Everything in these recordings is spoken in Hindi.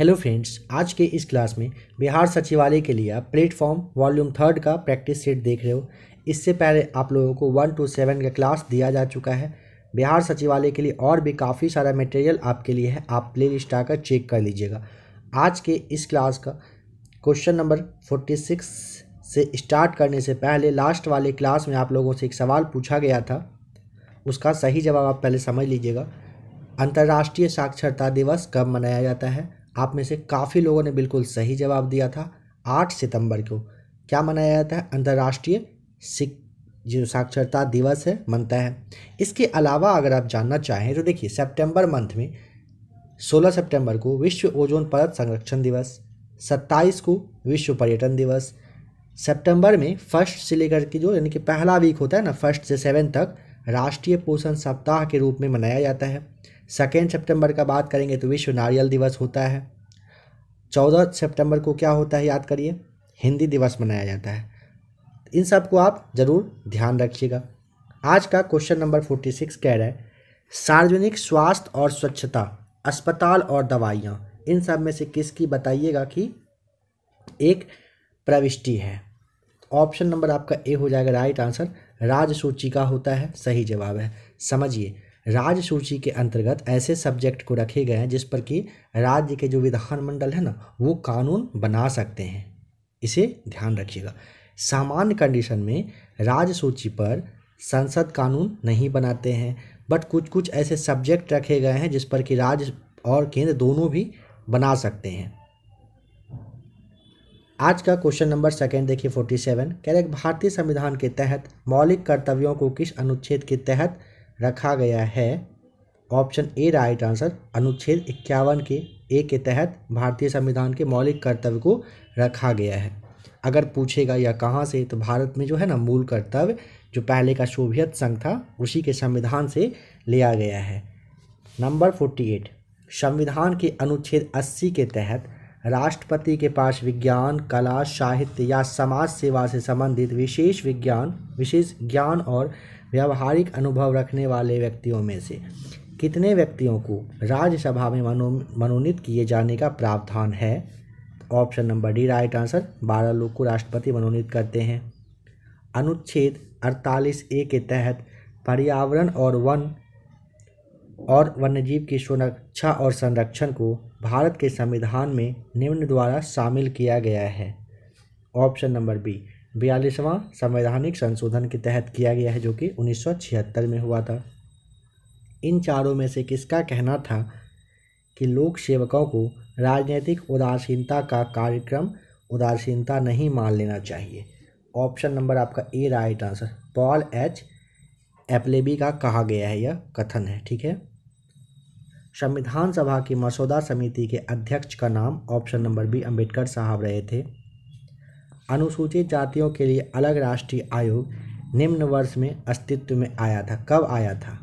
हेलो फ्रेंड्स आज के इस क्लास में बिहार सचिवालय के लिए आप प्लेटफॉर्म वॉल्यूम थर्ड का प्रैक्टिस सेट देख रहे हो इससे पहले आप लोगों को वन टू सेवन का क्लास दिया जा चुका है बिहार सचिवालय के लिए और भी काफ़ी सारा मटेरियल आपके लिए है आप प्ले लिस्ट आकर चेक कर लीजिएगा आज के इस क्लास का क्वेश्चन नंबर फोर्टी सिक्स से स्टार्ट करने से पहले लास्ट वाले क्लास में आप लोगों से एक सवाल पूछा गया था उसका सही जवाब आप पहले समझ लीजिएगा अंतर्राष्ट्रीय साक्षरता दिवस कब मनाया जाता है आप में से काफ़ी लोगों ने बिल्कुल सही जवाब दिया था आठ सितंबर को क्या मनाया जाता है अंतर्राष्ट्रीय सिक जो साक्षरता दिवस है मनता है इसके अलावा अगर आप जानना चाहें तो देखिए सितंबर मंथ में 16 सितंबर को विश्व ओजोन परत संरक्षण दिवस 27 को विश्व पर्यटन दिवस सितंबर में फर्स्ट से लेकर के जो यानी कि पहला वीक होता है ना फर्स्ट से सेवन तक राष्ट्रीय पोषण सप्ताह के रूप में मनाया जाता है सेकेंड सितंबर का बात करेंगे तो विश्व नारियल दिवस होता है चौदह सितंबर को क्या होता है याद करिए हिंदी दिवस मनाया जाता है इन सब को आप ज़रूर ध्यान रखिएगा आज का क्वेश्चन नंबर फोर्टी सिक्स कह रहा है सार्वजनिक स्वास्थ्य और स्वच्छता अस्पताल और दवाइयाँ इन सब में से किसकी बताइएगा कि एक प्रविष्टि है ऑप्शन नंबर आपका ए हो जाएगा राइट आंसर राज सूची का होता है सही जवाब है समझिए राज्य सूची के अंतर्गत ऐसे सब्जेक्ट को रखे गए हैं जिस पर कि राज्य के जो विधानमंडल है ना वो कानून बना सकते हैं इसे ध्यान रखिएगा सामान्य कंडीशन में राज्य सूची पर संसद कानून नहीं बनाते हैं बट कुछ कुछ ऐसे सब्जेक्ट रखे गए हैं जिस पर कि राज्य और केंद्र दोनों भी बना सकते हैं आज का क्वेश्चन नंबर सेकेंड देखिए फोर्टी सेवन कह रहे भारतीय संविधान के तहत मौलिक कर्तव्यों को किस अनुच्छेद के तहत रखा गया है ऑप्शन ए राइट आंसर अनुच्छेद इक्यावन के ए के तहत भारतीय संविधान के मौलिक कर्तव्य को रखा गया है अगर पूछेगा या कहाँ से तो भारत में जो है ना मूल कर्तव्य जो पहले का सोवियत संघ था उसी के संविधान से लिया गया है नंबर फोर्टी एट संविधान के अनुच्छेद अस्सी के तहत राष्ट्रपति के पास विज्ञान कला साहित्य या समाज सेवा से संबंधित विशेष विज्ञान विशेष ज्ञान और व्यावहारिक अनुभव रखने वाले व्यक्तियों में से कितने व्यक्तियों को राज्यसभा में मनो मनोनीत किए जाने का प्रावधान है option number D right answer बारह लोग को राष्ट्रपति मनोनीत करते हैं अनुच्छेद अड़तालीस ए के तहत पर्यावरण और वन और वन्यजीव की सुरक्षा और संरक्षण को भारत के संविधान में निम्न द्वारा शामिल किया गया है ऑप्शन नंबर बी बयालीसवां संवैधानिक संशोधन के तहत किया गया है जो कि 1976 में हुआ था इन चारों में से किसका कहना था कि लोक सेवकों को राजनीतिक उदासीनता का कार्यक्रम उदासीनता नहीं मान लेना चाहिए ऑप्शन नंबर आपका A right answer Paul H Appleby का कहा गया है यह कथन है ठीक है संविधान सभा की मसौदा समिति के अध्यक्ष का नाम ऑप्शन नंबर बी अंबेडकर साहब रहे थे अनुसूचित जातियों के लिए अलग राष्ट्रीय आयोग निम्न वर्ष में अस्तित्व में आया था कब आया था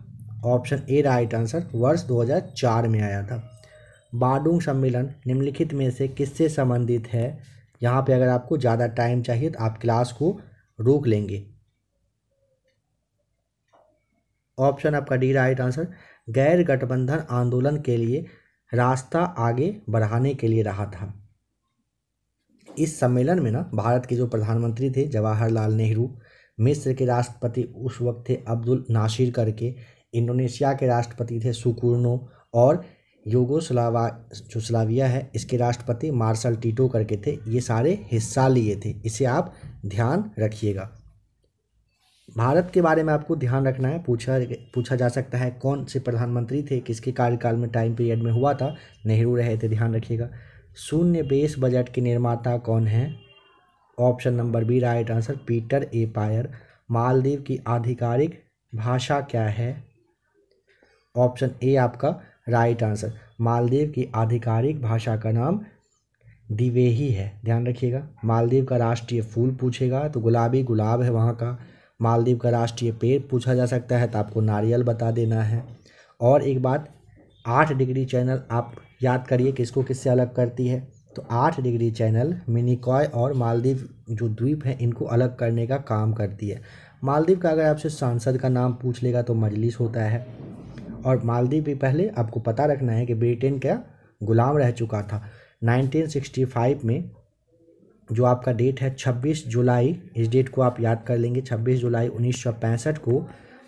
ऑप्शन ए राइट आंसर वर्ष 2004 में आया था बाडूंग सम्मेलन निम्नलिखित में से किससे संबंधित है यहाँ पे अगर आपको ज़्यादा टाइम चाहिए तो आप क्लास को रोक लेंगे ऑप्शन आपका डी राइट आंसर गैर गठबंधन आंदोलन के लिए रास्ता आगे बढ़ाने के लिए रहा था इस सम्मेलन में ना भारत के जो प्रधानमंत्री थे जवाहरलाल नेहरू मिस्र के राष्ट्रपति उस वक्त थे अब्दुल नासिर करके इंडोनेशिया के राष्ट्रपति थे सुकुर्नो और योगोसलावा जो स्लाविया है इसके राष्ट्रपति मार्शल टीटो करके थे ये सारे हिस्सा लिए थे इसे आप ध्यान रखिएगा भारत के बारे में आपको ध्यान रखना है पूछा पूछा जा सकता है कौन से प्रधानमंत्री थे किसके कार्यकाल में टाइम पीरियड में हुआ था नेहरू रहे थे ध्यान रखिएगा शून्य बेस बजट के निर्माता कौन हैं option number B right answer Peter A Pyre Maldives की आधिकारिक भाषा क्या है ऑप्शन ए आपका राइट आंसर मालदीव की आधिकारिक भाषा का नाम दिवेही है ध्यान रखिएगा मालदीव का राष्ट्रीय फूल पूछेगा तो गुलाबी गुलाब है वहाँ का मालदीव का राष्ट्रीय पेड़ पूछा जा सकता है तो आपको नारियल बता देना है और एक बात आठ डिग्री चैनल आप याद करिए कि इसको किससे अलग करती है तो आठ डिग्री चैनल मिनिकॉय और मालदीव जो द्वीप हैं इनको अलग करने का काम करती है मालदीव का अगर आपसे सांसद का नाम पूछ लेगा तो मजलिस होता है और मालदीव भी पहले आपको पता रखना है कि ब्रिटेन का गुलाम रह चुका था 1965 में जो आपका डेट है 26 जुलाई इस डेट को आप याद कर लेंगे 26 जुलाई उन्नीस को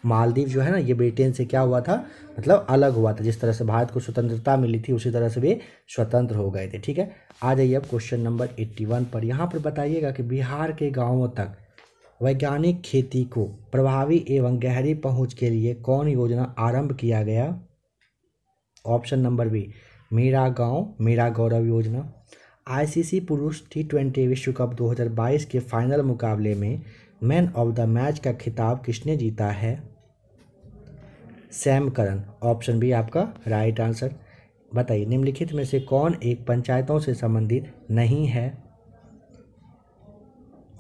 मालदीव जो है ना ये ब्रिटेन से क्या हुआ था मतलब अलग हुआ था जिस तरह से भारत को स्वतंत्रता मिली थी उसी तरह से वे स्वतंत्र हो गए थे ठीक है आ जाइए अब क्वेश्चन नंबर एट्टी वन पर यहाँ पर बताइएगा कि बिहार के गाँवों तक वैज्ञानिक खेती को प्रभावी एवं गहरी पहुँच के लिए कौन योजना आरंभ किया गया ऑप्शन नंबर बी मेरा गांव मेरा गौरव योजना आईसीसी पुरुष टी ट्वेंटी विश्व कप 2022 के फाइनल मुकाबले में मैन ऑफ द मैच का खिताब किसने जीता है सैम करन ऑप्शन बी आपका राइट आंसर बताइए निम्नलिखित में से कौन एक पंचायतों से संबंधित नहीं है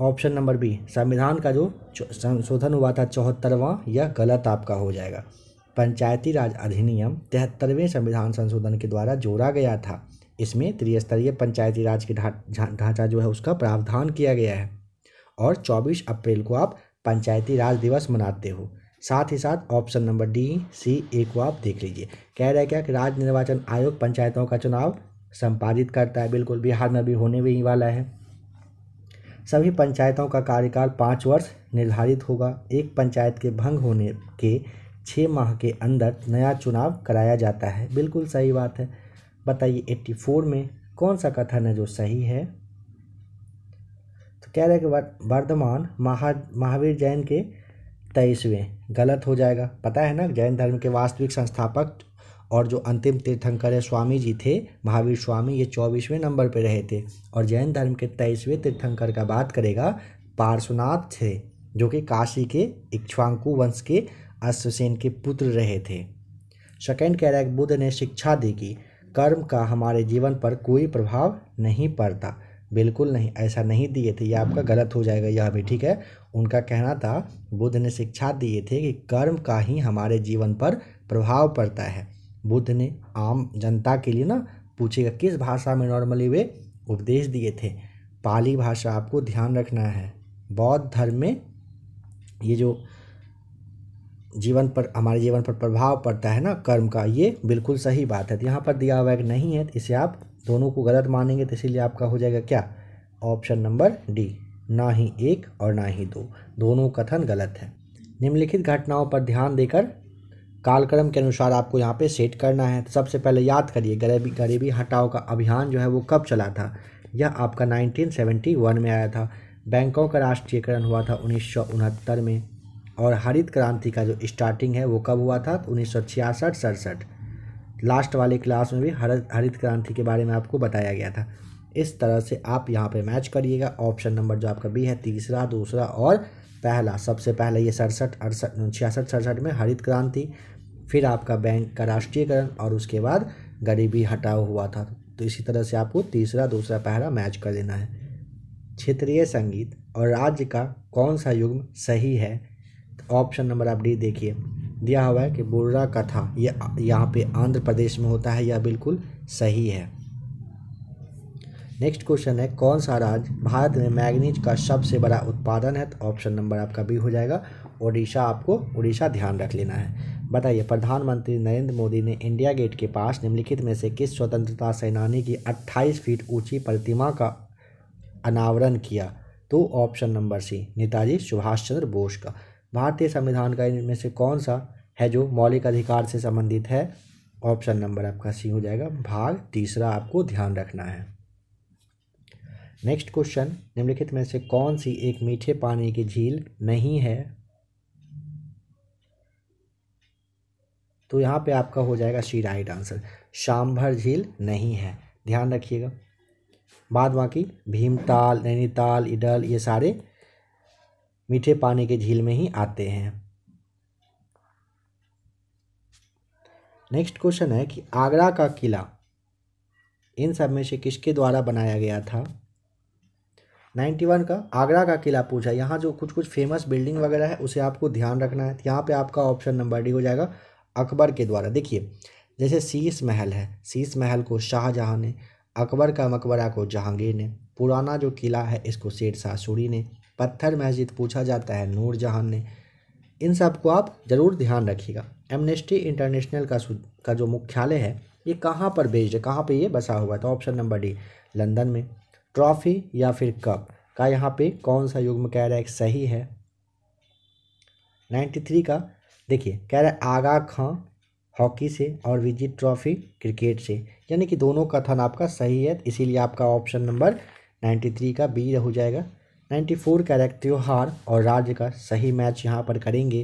ऑप्शन नंबर बी संविधान का जो संशोधन हुआ था चौहत्तरवां यह गलत आपका हो जाएगा पंचायती राज अधिनियम तिहत्तरवें संविधान संशोधन के द्वारा जोड़ा गया था इसमें त्रिस्तरीय पंचायती राज की ढांचा जो है उसका प्रावधान किया गया है और 24 अप्रैल को आप पंचायती राज दिवस मनाते हो साथ ही साथ option number D C A को आप देख लीजिए कह रहा है क्या कि राज्य निर्वाचन आयोग पंचायतों का चुनाव संपादित करता है बिल्कुल बिहार में भी होने भी वाला है सभी पंचायतों का कार्यकाल पाँच वर्ष निर्धारित होगा एक पंचायत के भंग होने के छः माह के अंदर नया चुनाव कराया जाता है बिल्कुल सही बात है बताइए 84 में कौन सा कथन है जो सही है तो कह रहे हैं कि वर्धमान महा महावीर जैन के तेईसवें गलत हो जाएगा पता है ना जैन धर्म के वास्तविक संस्थापक और जो अंतिम तीर्थंकर है स्वामी जी थे महावीर स्वामी ये चौबीसवें नंबर पर रहे थे और जैन धर्म के तेईसवें तीर्थंकर का बात करेगा पार्श्वनाथ थे जो कि काशी के इक्ष्वांकु वंश के अश्वसेन के पुत्र रहे थे सेकेंड कह रहा है बुद्ध ने शिक्षा दी कि कर्म का हमारे जीवन पर कोई प्रभाव नहीं पड़ता बिल्कुल नहीं ऐसा नहीं दिए थे ये आपका हम्म। गलत हो जाएगा यह भी ठीक है उनका कहना था बुद्ध ने शिक्षा दिए थे कि कर्म का ही हमारे जीवन पर प्रभाव पड़ता है बुद्ध ने आम जनता के लिए ना पूछेगा किस भाषा में नॉर्मली वे उपदेश दिए थे पाली भाषा आपको ध्यान रखना है बौद्ध धर्म में ये जो जीवन पर हमारे जीवन पर प्रभाव पड़ता है ना कर्म का ये बिल्कुल सही बात है तो यहाँ पर दिया हुआ एक नहीं है इसे आप दोनों को गलत मानेंगे तो इसीलिए आपका हो जाएगा क्या ऑप्शन नंबर डी ना ही एक और ना ही दो दोनों कथन गलत है निम्नलिखित घटनाओं पर ध्यान देकर कालक्रम के अनुसार आपको यहाँ पे सेट करना है तो सबसे पहले याद करिए गरीबी गरीबी हटाओ का अभियान जो है वो कब चला था यह आपका 1971 में आया था बैंकों का राष्ट्रीयकरण हुआ था उन्नीस में और हरित क्रांति का जो स्टार्टिंग है वो कब हुआ था तो उन्नीस सौ छियासठ सड़सठ लास्ट वाले क्लास में भी हर हरित क्रांति के बारे में आपको बताया गया था इस तरह से आप यहाँ पे मैच करिएगा ऑप्शन नंबर जो आपका बी है तीसरा दूसरा और पहला सबसे पहले ये सड़सठ अड़सठ छियासठ सड़सठ में हरित क्रांति फिर आपका बैंक का राष्ट्रीयकरण और उसके बाद गरीबी हटाव हुआ था तो इसी तरह से आपको तीसरा दूसरा पहला मैच कर लेना है क्षेत्रीय संगीत और राज्य का कौन सा युग्म सही है ऑप्शन तो नंबर आप डी देखिए दिया हुआ है कि बुर्रा कथा ये यह यहाँ पे आंध्र प्रदेश में होता है यह बिल्कुल सही है नेक्स्ट क्वेश्चन है कौन सा राज्य भारत में मैग्नीज का सबसे बड़ा उत्पादन है तो ऑप्शन नंबर आपका बी हो जाएगा ओडिशा आपको ओडिशा ध्यान रख लेना है बताइए प्रधानमंत्री नरेंद्र मोदी ने इंडिया गेट के पास निम्नलिखित में से किस स्वतंत्रता सेनानी की 28 फीट ऊंची प्रतिमा का अनावरण किया तो option number C Netaji Subhas Chandra Bose का भारतीय संविधान का इनमें से कौन सा है जो मौलिक अधिकार से संबंधित है ऑप्शन नंबर आपका सी हो जाएगा भाग तीसरा आपको ध्यान रखना है नेक्स्ट क्वेश्चन निम्नलिखित में से कौन सी एक मीठे पानी की झील नहीं है तो यहाँ पे आपका हो जाएगा सी राइट आंसर शाम्भर झील नहीं है ध्यान रखिएगा बाद बाकी भीमताल नैनीताल इडल ये सारे मीठे पानी के झील में ही आते हैं नेक्स्ट क्वेश्चन है कि आगरा का किला इन सब में से किसके द्वारा बनाया गया था नाइन्टी वन का आगरा का किला पूछा यहाँ जो कुछ कुछ फेमस बिल्डिंग वगैरह है उसे आपको ध्यान रखना है यहाँ पे आपका ऑप्शन नंबर डी हो जाएगा अकबर के द्वारा देखिए जैसे शीस महल है शीश महल को शाहजहाँ ने अकबर का मकबरा को जहांगीर ने पुराना जो किला है इसको शेर शाह सूरी ने पत्थर मस्जिद पूछा जाता है नूर जहान ने इन सब को आप ज़रूर ध्यान रखिएगा एमनेस्टी इंटरनेशनल का का जो मुख्यालय है ये कहाँ पर बेस्ड है कहाँ पर ये बसा हुआ है तो ऑप्शन नंबर डी लंदन में ट्रॉफी या फिर कप का यहाँ पे कौन सा युग्म कह रहा है सही है नाइन्टी थ्री का देखिए कह रहा है आगा खां हॉकी से और विजित ट्रॉफी क्रिकेट से यानी कि दोनों कथन आपका सही है इसीलिए आपका ऑप्शन नंबर नाइन्टी थ्री का बी हो जाएगा नाइन्टी का कैरेक्ट त्यौहार और राज्य का सही मैच यहाँ पर करेंगे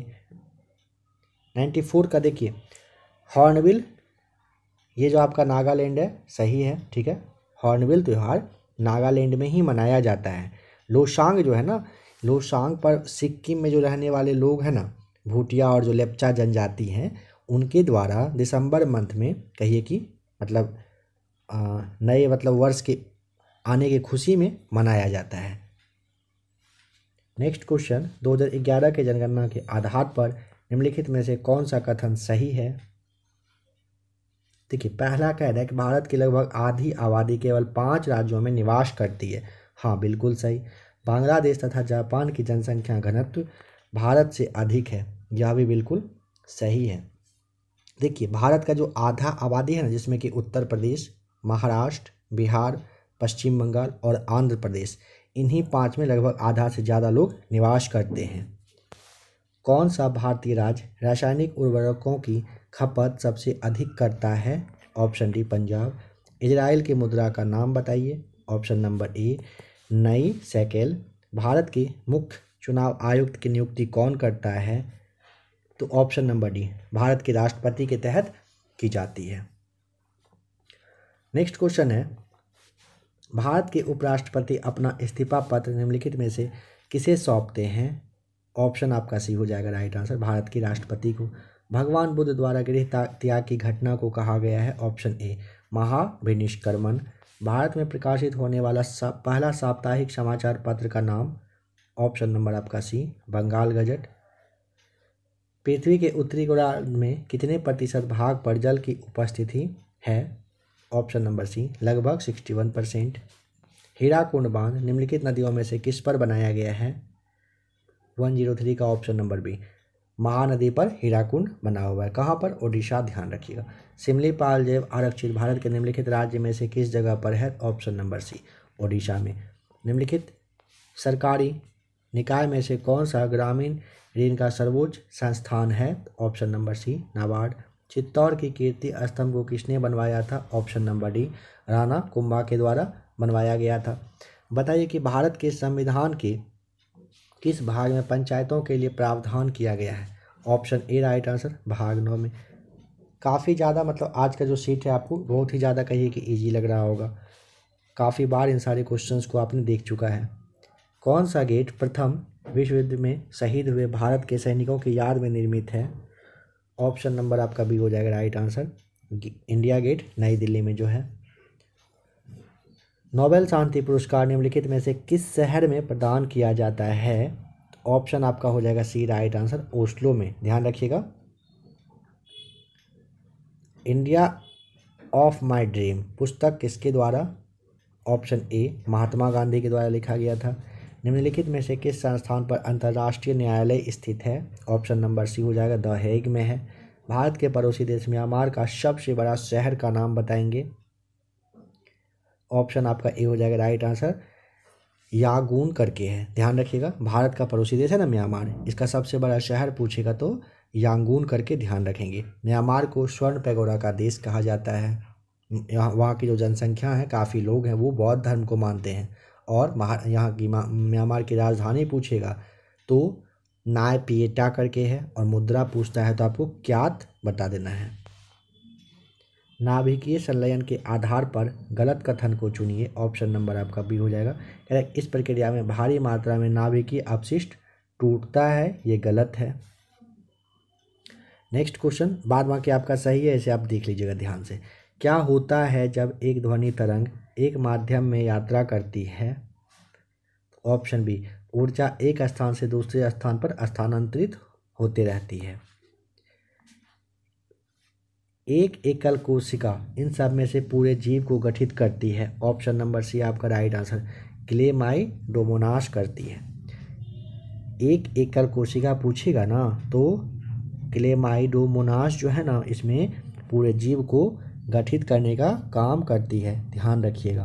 नाइन्टी फोर का देखिए हॉर्नविल ये जो आपका नागालैंड है सही है ठीक है हॉर्नविल त्यौहार नागालैंड में ही मनाया जाता है लोशांग जो है ना लोशांग पर सिक्किम में जो रहने वाले लोग हैं ना भूटिया और जो लेपचा जनजाति हैं उनके द्वारा दिसंबर मंथ में कहिए कि मतलब नए मतलब वर्ष के आने की खुशी में मनाया जाता है नेक्स्ट क्वेश्चन 2011 के जनगणना के आधार पर निम्नलिखित में से कौन सा कथन सही है देखिए पहला कह रहा है कि भारत की लगभग आधी आबादी केवल पाँच राज्यों में निवास करती है हाँ बिल्कुल सही बांग्लादेश तथा जापान की जनसंख्या घनत्व भारत से अधिक है यह भी बिल्कुल सही है देखिए भारत का जो आधा आबादी है ना जिसमें कि उत्तर प्रदेश महाराष्ट्र बिहार पश्चिम बंगाल और आंध्र प्रदेश इन्हीं पाँच में लगभग आधा से ज़्यादा लोग निवास करते हैं कौन सा भारतीय राज्य रासायनिक उर्वरकों की खपत सबसे अधिक करता है ऑप्शन डी पंजाब इजराइल की मुद्रा का नाम बताइए ऑप्शन नंबर ए नई सैकेल भारत के मुख्य चुनाव आयुक्त की नियुक्ति कौन करता है तो ऑप्शन नंबर डी भारत के राष्ट्रपति के तहत की जाती है नेक्स्ट क्वेश्चन है भारत के उपराष्ट्रपति अपना इस्तीफा पत्र निम्नलिखित में से किसे सौंपते हैं ऑप्शन आपका सी हो जाएगा राइट आंसर भारत के राष्ट्रपति को भगवान बुद्ध द्वारा गृह त्याग की घटना को कहा गया है ऑप्शन ए महाभिनिष्कर्मण भारत में प्रकाशित होने वाला सा, पहला साप्ताहिक समाचार पत्र का नाम ऑप्शन नंबर आपका सी बंगाल गजट पृथ्वी के उत्तरी गोलार्ध में कितने प्रतिशत भाग पर जल की उपस्थिति है ऑप्शन नंबर सी लगभग सिक्सटी वन परसेंट हीराकुंड बांध निम्नलिखित नदियों में से किस पर बनाया गया है वन जीरो थ्री का ऑप्शन नंबर बी महानदी पर हीराकुंड बना हुआ है कहाँ पर ओडिशा ध्यान रखिएगा सिमलीपाल जैव आरक्षित भारत के निम्नलिखित राज्य में से किस जगह पर है ऑप्शन नंबर सी ओडिशा में निम्नलिखित सरकारी निकाय में से कौन सा ग्रामीण ऋण का सर्वोच्च संस्थान है option number C NABARD Chittor की कीर्ति स्तंभ को किसने बनवाया था option number D Rana Kumbha के द्वारा बनवाया गया था बताइए कि भारत के संविधान के किस भाग में पंचायतों के लिए प्रावधान किया गया है ऑप्शन ए राइट आंसर भाग नौ में काफ़ी ज़्यादा मतलब आज का जो सीट है आपको बहुत ही ज़्यादा कहिए कि ईजी लग रहा होगा काफ़ी बार इन सारे क्वेश्चन को आपने देख चुका है कौन सा गेट प्रथम विश्व युद्ध में शहीद हुए भारत के सैनिकों की याद में निर्मित है ऑप्शन नंबर आपका भी हो जाएगा राइट आंसर इंडिया गेट नई दिल्ली में जो है नोबेल शांति पुरस्कार निम्नलिखित में से किस शहर में प्रदान किया जाता है तो ऑप्शन आपका हो जाएगा सी राइट आंसर ओस्लो में ध्यान रखिएगा इंडिया ऑफ माई ड्रीम पुस्तक किसके द्वारा ऑप्शन ए महात्मा गांधी के द्वारा लिखा गया था निम्नलिखित में से किस संस्थान पर अंतर्राष्ट्रीय न्यायालय स्थित है ऑप्शन नंबर सी हो जाएगा द हेग में है भारत के पड़ोसी देश म्यांमार का सबसे बड़ा शहर का नाम बताएंगे ऑप्शन आपका ए हो जाएगा राइट आंसर यागून करके है ध्यान रखिएगा भारत का पड़ोसी देश है ना म्यांमार इसका सबसे बड़ा शहर पूछेगा तो यांगून करके ध्यान रखेंगे म्यांमार को स्वर्ण पैगोरा का देश कहा जाता है वहाँ की जो जनसंख्या है काफ़ी लोग हैं वो बौद्ध धर्म को मानते हैं और यहाँ की म्यांमार की राजधानी पूछेगा तो नाय पिएटा करके है और मुद्रा पूछता है तो आपको क्यात बता देना है नाभिकीय संलयन के आधार पर गलत कथन को चुनिए ऑप्शन नंबर आपका बी हो जाएगा कह इस प्रक्रिया में भारी मात्रा में नाभिकीय अपशिष्ट टूटता है ये गलत है नेक्स्ट क्वेश्चन बाद बाकी आपका सही है इसे आप देख लीजिएगा ध्यान से क्या होता है जब एक ध्वनि तरंग एक माध्यम में यात्रा करती है ऑप्शन बी ऊर्जा एक स्थान से दूसरे स्थान पर स्थानांतरित होते रहती है एक एकल कोशिका इन सब में से पूरे जीव को गठित करती है ऑप्शन नंबर सी आपका राइट आंसर क्लेमाई डोमोनाश करती है एक एकल कोशिका पूछेगा ना तो डोमोनाश जो है ना इसमें पूरे जीव को गठित करने का काम करती है ध्यान रखिएगा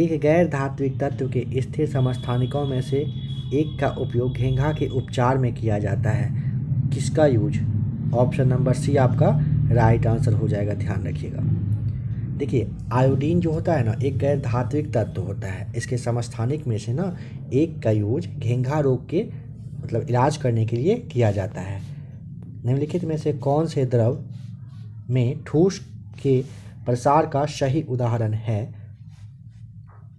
एक गैर धात्विक तत्व के स्थिर समस्थानिकों में से एक का उपयोग घेंघा के उपचार में किया जाता है किसका यूज ऑप्शन नंबर सी आपका राइट आंसर हो जाएगा ध्यान रखिएगा देखिए आयोडीन जो होता है ना एक गैर धात्विक तत्व होता है इसके समस्थानिक में से ना एक का यूज घेंघा रोग के मतलब इलाज करने के लिए किया जाता है निम्नलिखित में से कौन से द्रव में ठोस के प्रसार का सही उदाहरण है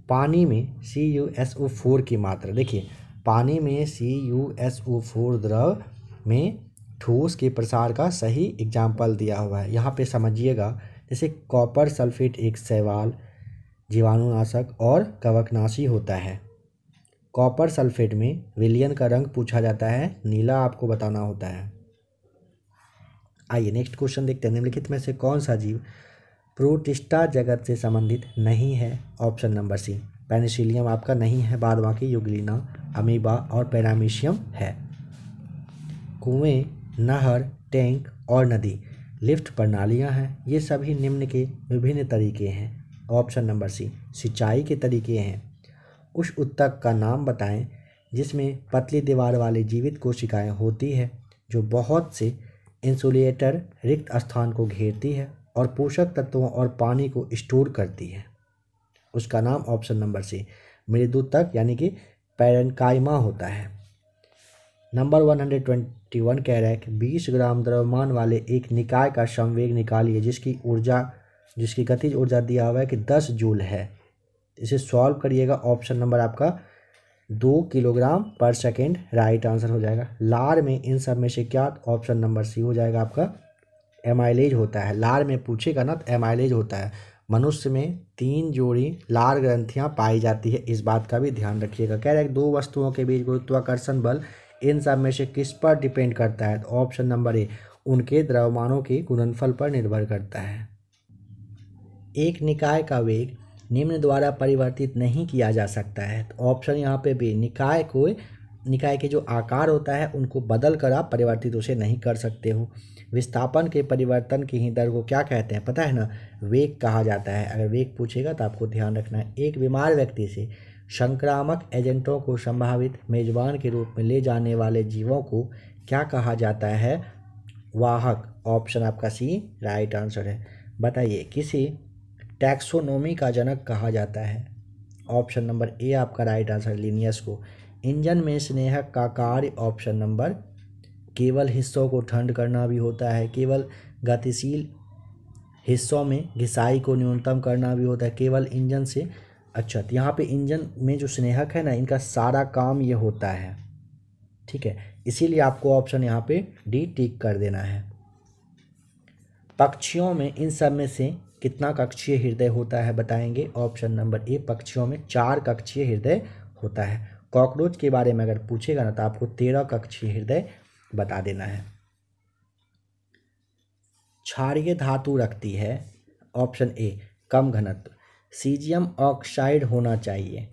पानी में C U S O four की मात्रा देखिए पानी में C U S O four द्रव में ठोस के प्रसार का सही एग्जाम्पल दिया हुआ है यहाँ पे समझिएगा जैसे कॉपर सल्फेट एक शैवाल जीवाणुनाशक और कवकनाशी होता है कॉपर सल्फेट में विलियन का रंग पूछा जाता है नीला आपको बताना होता है आइए नेक्स्ट क्वेश्चन देखते हैं निम्नलिखित में से कौन सा जीव प्रोटिस्टा जगत से संबंधित नहीं है ऑप्शन नंबर सी पेनिसिलियम आपका नहीं है बाद बाकी युगलिना अमीबा और पेरामीशियम है कुएं नहर टैंक और नदी लिफ्ट प्रणालियां हैं ये सभी निम्न के विभिन्न तरीके हैं ऑप्शन नंबर सी सिंचाई के तरीके हैं उस उत्तक का नाम बताएं जिसमें पतली दीवार वाले जीवित कोशिकाएं होती है जो बहुत से इंसुलेटर रिक्त स्थान को घेरती है और पोषक तत्वों और पानी को स्टोर करती है उसका नाम ऑप्शन नंबर सी मृदु तक यानी कि पैरनकाइमा होता है number one hundred twenty one कह रहा है कि बीस ग्राम द्रव्यमान वाले एक निकाय का संवेग निकालिए जिसकी ऊर्जा जिसकी गतिज ऊर्जा दिया हुआ है कि दस जूल है इसे सॉल्व करिएगा ऑप्शन नंबर आपका दो किलोग्राम पर सेकेंड राइट आंसर हो जाएगा लार में इन सब में से क्या ऑप्शन नंबर सी हो जाएगा आपका एमाइलेज होता है लार में पूछेगा ना तो एमाइलेज होता है मनुष्य में तीन जोड़ी लार ग्रंथियां पाई जाती है इस बात का भी ध्यान रखिएगा कह रहे हैं दो वस्तुओं के बीच गुरुत्वाकर्षण बल इन सब में से किस पर डिपेंड करता है तो ऑप्शन नंबर ए उनके द्रव्यमानों के गुणनफल पर निर्भर करता है एक निकाय का वेग निम्न द्वारा परिवर्तित नहीं किया जा सकता है तो ऑप्शन यहाँ पे भी निकाय को निकाय के जो आकार होता है उनको बदल कर आप परिवर्तित उसे नहीं कर सकते हो विस्थापन के परिवर्तन की ही दर को क्या कहते हैं पता है ना वेग कहा जाता है अगर वेग पूछेगा तो आपको ध्यान रखना है एक बीमार व्यक्ति से संक्रामक एजेंटों को संभावित मेजबान के रूप में ले जाने वाले जीवों को क्या कहा जाता है वाहक ऑप्शन आपका सी राइट आंसर है बताइए किसी टैक्सोनोमी का जनक कहा जाता है ऑप्शन नंबर ए आपका राइट आंसर लिनियस को इंजन में स्नेहक का कार्य ऑप्शन नंबर केवल हिस्सों को ठंड करना भी होता है केवल गतिशील हिस्सों में घिसाई को न्यूनतम करना भी होता है केवल इंजन से अच्छा तो यहाँ पे इंजन में जो स्नेहक है ना इनका सारा काम ये होता है ठीक है इसीलिए आपको ऑप्शन यहाँ पे डी टिक कर देना है पक्षियों में इन सब में से कितना कक्षीय हृदय होता है बताएंगे ऑप्शन नंबर ए पक्षियों में चार कक्षीय हृदय होता है कॉकरोच के बारे में अगर पूछेगा ना तो आपको तेरह कक्षीय हृदय बता देना है क्षारीय धातु रखती है ऑप्शन ए कम घनत्व सीजियम ऑक्साइड होना चाहिए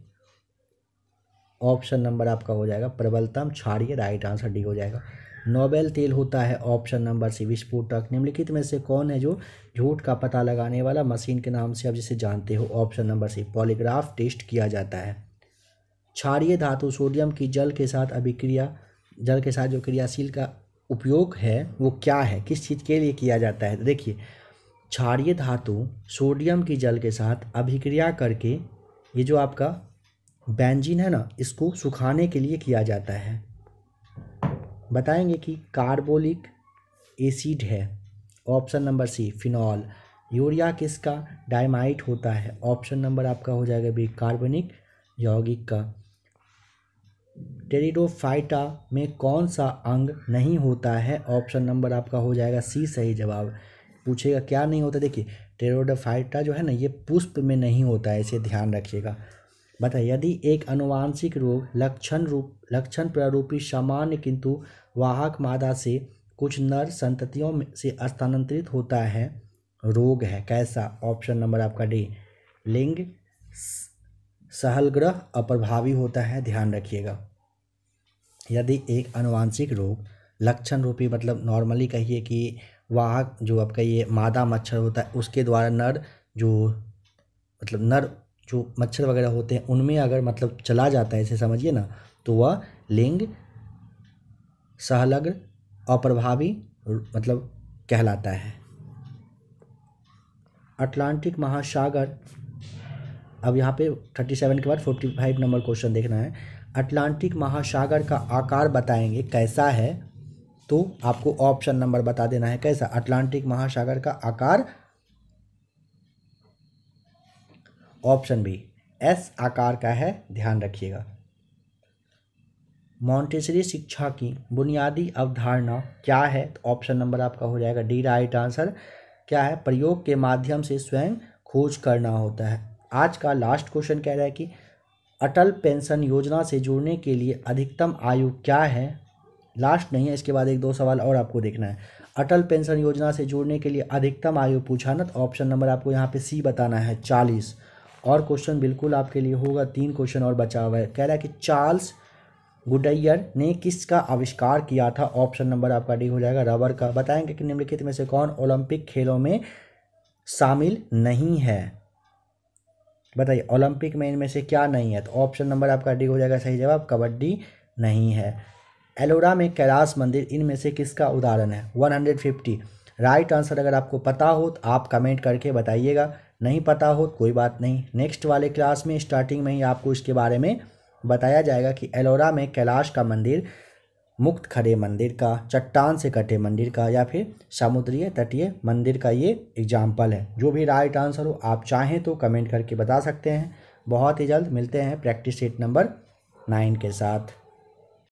ऑप्शन नंबर आपका हो जाएगा प्रबलतम क्षारीय राइट आंसर डी हो जाएगा नोबेल तेल होता है ऑप्शन नंबर सी विस्फोटक निम्नलिखित में से कौन है जो झूठ का पता लगाने वाला मशीन के नाम से आप जिसे जानते हो option number C polygraph test किया जाता है क्षारिय धातु सोडियम की जल के साथ अभिक्रिया जल के साथ जो क्रियाशील का उपयोग है वो क्या है किस चीज़ के लिए किया जाता है देखिए क्षारिय धातु सोडियम की जल के साथ अभिक्रिया करके ये जो आपका बैंजिन है ना इसको सुखाने के लिए किया जाता है बताएंगे कि कार्बोलिक एसिड है option number C phenol urea किसका डायमाइट होता है ऑप्शन नंबर आपका हो जाएगा बी कार्बनिक यौगिक का टेरिडोफाइटा में कौन सा अंग नहीं होता है ऑप्शन नंबर आपका हो जाएगा सी सही जवाब पूछेगा क्या नहीं होता देखिए टेरोडोफाइटा जो है ना ये पुष्प में नहीं होता है इसे ध्यान रखिएगा बताइए यदि एक अनुवांशिक रोग लक्षण रूप लक्षण प्रारूपी सामान्य किंतु वाहक मादा से कुछ नर संततियों में से स्थानांतरित होता है रोग है कैसा ऑप्शन नंबर आपका डी लिंग सहलग्रह अप्रभावी होता है ध्यान रखिएगा यदि एक अनुवांशिक रोग लक्षण रूपी मतलब नॉर्मली कहिए कि वाहक जो आपका ये मादा मच्छर होता है उसके द्वारा नर जो मतलब नर जो मच्छर वगैरह होते हैं उनमें अगर मतलब चला जाता है इसे समझिए ना तो वह लिंग सहलग्न अप्रभावी मतलब कहलाता है अटलांटिक महासागर अब यहाँ पे थर्टी सेवन के बाद फोर्टी फाइव नंबर क्वेश्चन देखना है अटलांटिक महासागर का आकार बताएंगे कैसा है तो आपको ऑप्शन नंबर बता देना है कैसा अटलांटिक महासागर का आकार ऑप्शन बी एस आकार का है ध्यान रखिएगा मॉन्टेसरी शिक्षा की बुनियादी अवधारणा क्या है तो ऑप्शन नंबर आपका हो जाएगा डी राइट आंसर क्या है प्रयोग के माध्यम से स्वयं खोज करना होता है आज का लास्ट क्वेश्चन कह रहा है कि अटल पेंशन योजना से जुड़ने के लिए अधिकतम आयु क्या है लास्ट नहीं है इसके बाद एक दो सवाल और आपको देखना है अटल पेंशन योजना से जुड़ने के लिए अधिकतम आयु पूछा ना तो ऑप्शन नंबर आपको यहाँ पे सी बताना है चालीस और क्वेश्चन बिल्कुल आपके लिए होगा तीन क्वेश्चन और बचा हुआ है कह रहा है कि चार्ल्स गुडैयर ने किसका आविष्कार किया था ऑप्शन नंबर आपका डी हो जाएगा रबर का बताएंगे कि निम्नलिखित में से कौन ओलंपिक खेलों में शामिल नहीं है बताइए ओलंपिक में इनमें से क्या नहीं है तो ऑप्शन नंबर आपका डी हो जाएगा सही जवाब कबड्डी नहीं है एलोरा में कैलाश मंदिर इनमें से किसका उदाहरण है one hundred fifty right answer अगर आपको पता हो तो आप कमेंट करके बताइएगा नहीं पता हो कोई बात नहीं नेक्स्ट वाले क्लास में स्टार्टिंग में ही आपको इसके बारे में बताया जाएगा कि एलोरा में कैलाश का मंदिर मुक्त खड़े मंदिर का चट्टान से कटे मंदिर का या फिर समुद्रीय तटीय मंदिर का ये एग्जाम्पल है जो भी राइट आंसर हो आप चाहें तो कमेंट करके बता सकते हैं बहुत ही जल्द मिलते हैं प्रैक्टिस सेट नंबर नाइन के साथ